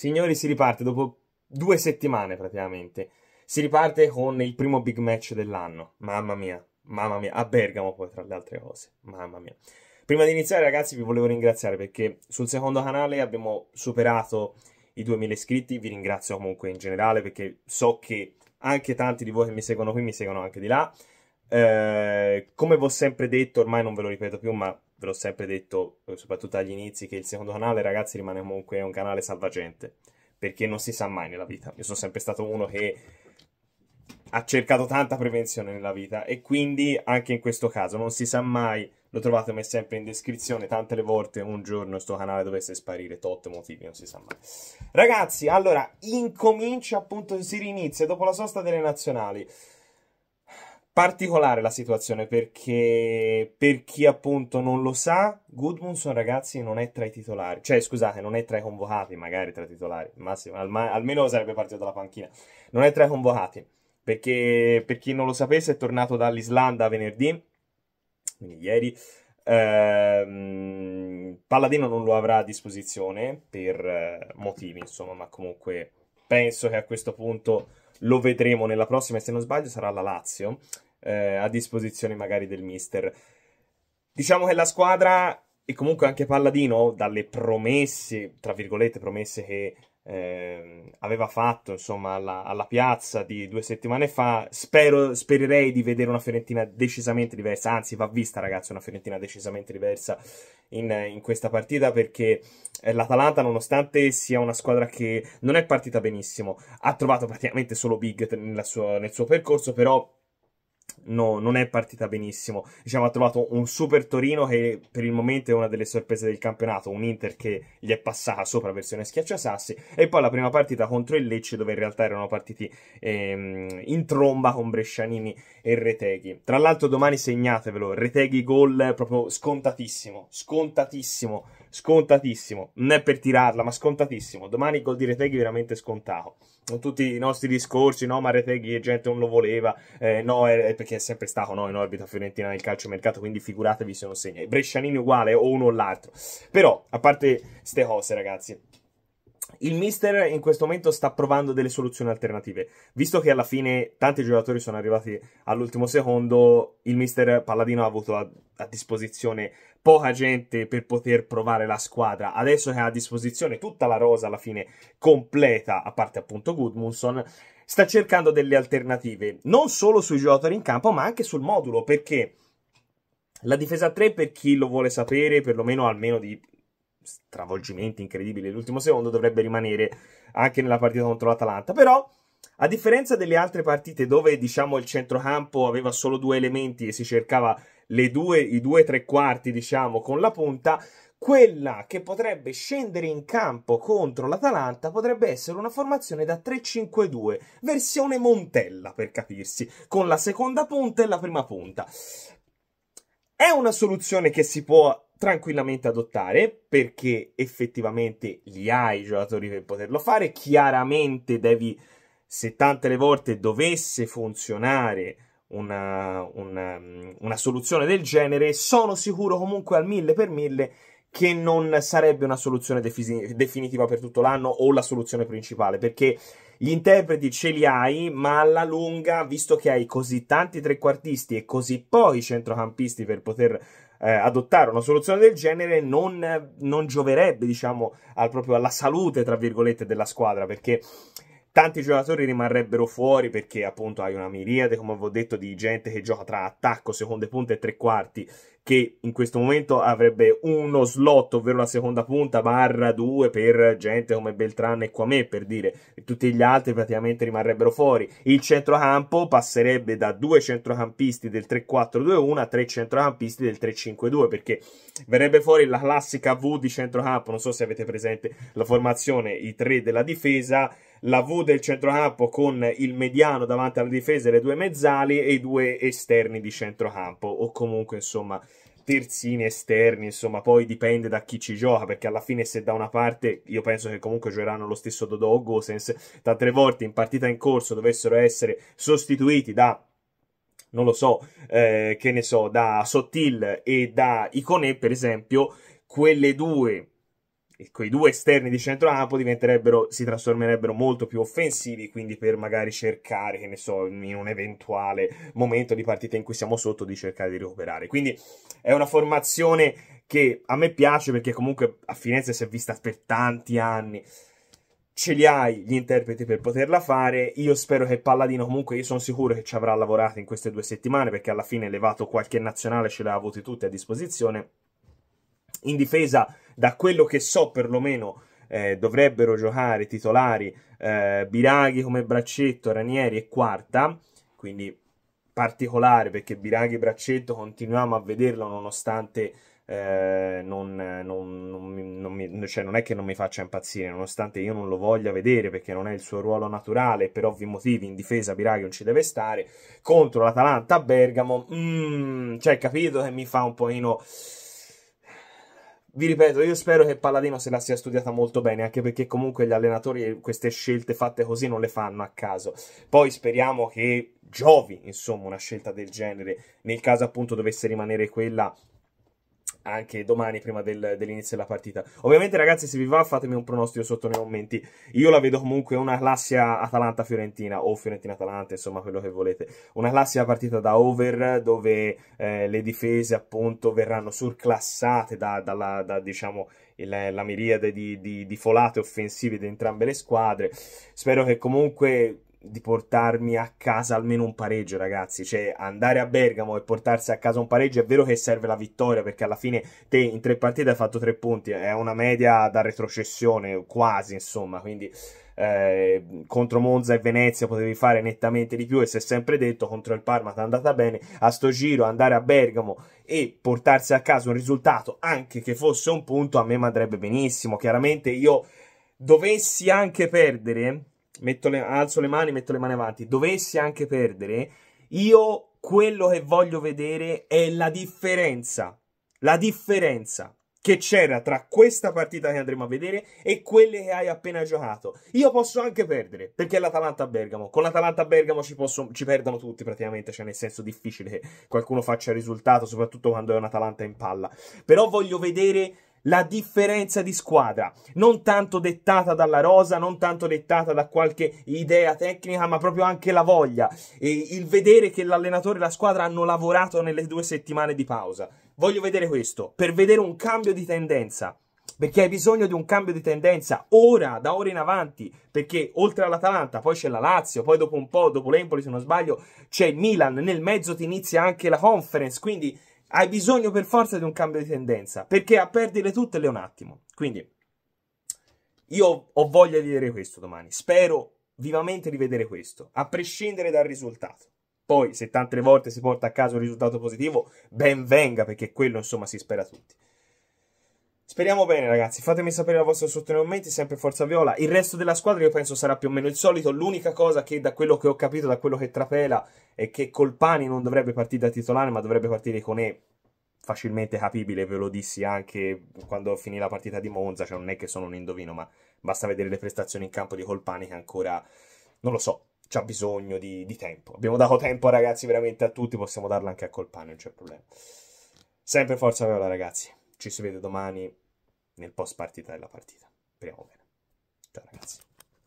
Signori, si riparte dopo due settimane praticamente. Si riparte con il primo big match dell'anno. Mamma mia, mamma mia, a Bergamo poi tra le altre cose. Mamma mia. Prima di iniziare ragazzi vi volevo ringraziare perché sul secondo canale abbiamo superato i 2000 iscritti, vi ringrazio comunque in generale perché so che anche tanti di voi che mi seguono qui mi seguono anche di là. Eh, come vi ho sempre detto, ormai non ve lo ripeto più, ma ve l'ho sempre detto, eh, soprattutto agli inizi, che il secondo canale, ragazzi, rimane comunque un canale salvagente, perché non si sa mai nella vita. Io sono sempre stato uno che ha cercato tanta prevenzione nella vita e quindi anche in questo caso non si sa mai, lo trovate come sempre in descrizione, tante le volte un giorno questo canale dovesse sparire, tot motivi, non si sa mai. Ragazzi, allora, incomincia appunto, si rinizia dopo la sosta delle nazionali particolare la situazione perché per chi appunto non lo sa, Goodmanson ragazzi non è tra i titolari, cioè scusate, non è tra i convocati, magari tra i titolari, massimo, alma, almeno sarebbe partito dalla panchina, non è tra i convocati perché per chi non lo sapesse è tornato dall'Islanda venerdì, quindi ieri. Ehm, Palladino non lo avrà a disposizione per eh, motivi, insomma, ma comunque penso che a questo punto lo vedremo nella prossima, se non sbaglio sarà la Lazio eh, a disposizione magari del mister. Diciamo che la squadra e comunque anche Palladino, dalle promesse, tra virgolette, promesse che eh, aveva fatto insomma alla, alla, piazza di due settimane fa, spero, spererei di vedere una Fiorentina decisamente diversa, anzi va vista ragazzi una Fiorentina decisamente diversa in, in questa partita perché eh, l'Atalanta nonostante sia una squadra che non è partita benissimo, ha trovato praticamente solo Big nel suo, nel suo percorso, però no, non è partita benissimo. Diciamo, ha trovato un super Torino che per il momento è una delle sorprese del campionato, un Inter che gli è passata sopra versione schiacciasassi, e poi la prima partita contro il Lecce dove in realtà erano partiti ehm, in tromba con Brescianini e Reteghi. Tra l'altro domani segnatevelo, Reteghi gol proprio scontatissimo, scontatissimo, scontatissimo, non è per tirarla ma scontatissimo, domani gol di Reteghi veramente scontato con tutti i nostri discorsi, no, ma Reteghi gente non lo voleva, eh, no, è, perché è sempre stato no, in orbita fiorentina nel calcio mercato, quindi figuratevi se non segna. Brescianini uguale o uno o l'altro. Però, a parte ste cose, ragazzi, il mister in questo momento sta provando delle soluzioni alternative. Visto che alla fine tanti giocatori sono arrivati all'ultimo secondo, il mister Palladino ha avuto a, a, disposizione poca gente per poter provare la squadra. Adesso che ha a disposizione tutta la rosa alla fine completa, a parte appunto Goodmunson, sta cercando delle alternative, non solo sui giocatori in campo, ma anche sul modulo, perché la difesa 3 per chi lo vuole sapere, perlomeno almeno di stravolgimenti incredibili all'ultimo secondo, dovrebbe rimanere anche nella partita contro l'Atalanta. Però, a differenza delle altre partite dove, diciamo, il centrocampo aveva solo due elementi e si cercava due, i due tre quarti, diciamo, con la punta, quella che potrebbe scendere in campo contro l'Atalanta potrebbe essere una formazione da 3-5-2, versione Montella per capirsi, con la seconda punta e la prima punta. È una soluzione che si può tranquillamente adottare perché effettivamente li hai i giocatori per poterlo fare. Chiaramente devi, se tante le volte dovesse funzionare una, una, mm, una soluzione del genere, sono sicuro comunque al mille per mille che non sarebbe una soluzione defi- definitiva per tutto l'anno o la soluzione principale perché gli interpreti ce li hai, ma alla lunga, visto che hai così tanti trequartisti e così pochi centrocampisti per poter eh, adottare una soluzione del genere non, non gioverebbe, diciamo, al proprio alla salute, tra virgolette, della squadra, perché Tanti giocatori rimarrebbero fuori perché appunto hai una miriade, come avevo detto, di gente che gioca tra attacco, seconde punte e tre quarti, che in questo momento avrebbe uno slot, ovvero la seconda punta, barra due per gente come Beltran e Quamè, per dire, e tutti gli altri praticamente rimarrebbero fuori. Il centrocampo passerebbe da due centrocampisti del 3-4-2-1 a tre centrocampisti del 3-5-2, perché verrebbe fuori la classica V di centrocampo, non so se avete presente la formazione, i tre della difesa, la V del centrocampo con il mediano davanti alla difesa e le due mezzali e i due esterni di centrocampo o comunque insomma terzini esterni, insomma, poi dipende da chi ci gioca, perché alla fine se da una parte, io penso che comunque giocheranno lo stesso Dodò o Gosens, da tre volte in partita in corso dovessero essere sostituiti da non lo so, eh, che ne so, da Sottil e da Iconè, per esempio, quelle due quei due esterni di centrocampo diventerebbero, si trasformerebbero molto più offensivi, quindi per magari cercare, che ne so, in un eventuale momento di partita in cui siamo sotto, di cercare di recuperare. Quindi è una formazione che a me piace perché comunque a Firenze si è vista per tanti anni ce li hai gli interpreti per poterla fare. Io spero che Palladino, comunque, io sono sicuro che ci avrà lavorato in queste due settimane perché alla fine levato qualche nazionale ce l'ha avuti tutti a disposizione. In difesa da quello che so perlomeno eh, dovrebbero giocare titolari eh, Biraghi come braccetto, Ranieri e quarta, quindi particolare perché Biraghi e braccetto continuiamo a vederlo nonostante eh, non, non, non, non, mi, cioè non è che non mi faccia impazzire, nonostante io non lo voglia vedere perché non è il suo ruolo naturale, per ovvi motivi in difesa Biraghi non ci deve stare, contro l'Atalanta a Bergamo, mm, cioè capito che mi fa un pochino vi ripeto, io spero che Palladino se la sia studiata molto bene, anche perché comunque gli allenatori queste scelte fatte così non le fanno a caso. Poi speriamo che giovi, insomma, una scelta del genere, nel caso appunto dovesse rimanere quella anche domani prima del, dell'inizio della partita. Ovviamente ragazzi se vi va fatemi un pronostico sotto nei commenti, io la vedo comunque una Classia Atalanta-Fiorentina o Fiorentina-Atalanta, insomma quello che volete, una Classia partita da over dove eh, le difese appunto verranno surclassate da, dalla, da, diciamo, il, la miriade di, di, di folate offensive di entrambe le squadre. Spero che comunque di portarmi a casa almeno un pareggio, ragazzi. Cioè, andare a Bergamo e portarsi a casa un pareggio è vero che serve la vittoria, perché alla fine te in tre partite hai fatto tre punti, è una media da retrocessione, quasi, insomma, quindi... Eh, contro Monza e Venezia potevi fare nettamente di più e si è sempre detto contro il Parma ti è andata bene a sto giro andare a Bergamo e portarsi a casa un risultato anche che fosse un punto a me andrebbe benissimo chiaramente io dovessi anche perdere le, alzo le mani, metto le mani avanti, dovessi anche perdere, io quello che voglio vedere è la differenza, la differenza che c'era tra questa partita che andremo a vedere e quelle che hai appena giocato. Io posso anche perdere, perché è l'Atalanta a Bergamo. Con l'Atalanta a Bergamo ci, posso, ci, perdono tutti praticamente, cioè nel senso difficile che qualcuno faccia il risultato, soprattutto quando è un'Atalanta in palla. Però voglio vedere la differenza di squadra, non tanto dettata dalla rosa, non tanto dettata da qualche idea tecnica, ma proprio anche la voglia, e il vedere che l'allenatore e la squadra hanno lavorato nelle due settimane di pausa. Voglio vedere questo, per vedere un cambio di tendenza perché hai bisogno di un cambio di tendenza ora, da ora in avanti, perché oltre all'Atalanta poi c'è la Lazio, poi dopo un po', dopo l'Empoli se non sbaglio, c'è il Milan, nel mezzo ti inizia anche la Conference, quindi hai bisogno per forza di un cambio di tendenza, perché a perdere tutte le un attimo. Quindi io ho voglia di vedere questo domani, spero vivamente di vedere questo, a prescindere dal risultato. Poi se tante volte si porta a casa un risultato positivo, ben venga perché quello insomma si spera tutti. Speriamo bene, ragazzi. Fatemi sapere la vostra sotto nei commenti. Sempre Forza Viola. Il resto della squadra, io penso, sarà più o meno il solito. L'unica cosa che, da quello che ho capito, da quello che trapela, è che Colpani non dovrebbe partire da titolare, ma dovrebbe partire con E. Facilmente capibile, ve lo dissi anche quando finì la partita di Monza. Cioè, non è che sono un indovino, ma basta vedere le prestazioni in campo di Colpani, che ancora non lo so. C'ha bisogno di, di tempo. Abbiamo dato tempo, ragazzi, veramente a tutti. Possiamo darla anche a Colpani, non c'è problema. Sempre Forza Viola, ragazzi. Ci si vede domani nel post partita della partita. Speriamo bene. Ciao ragazzi.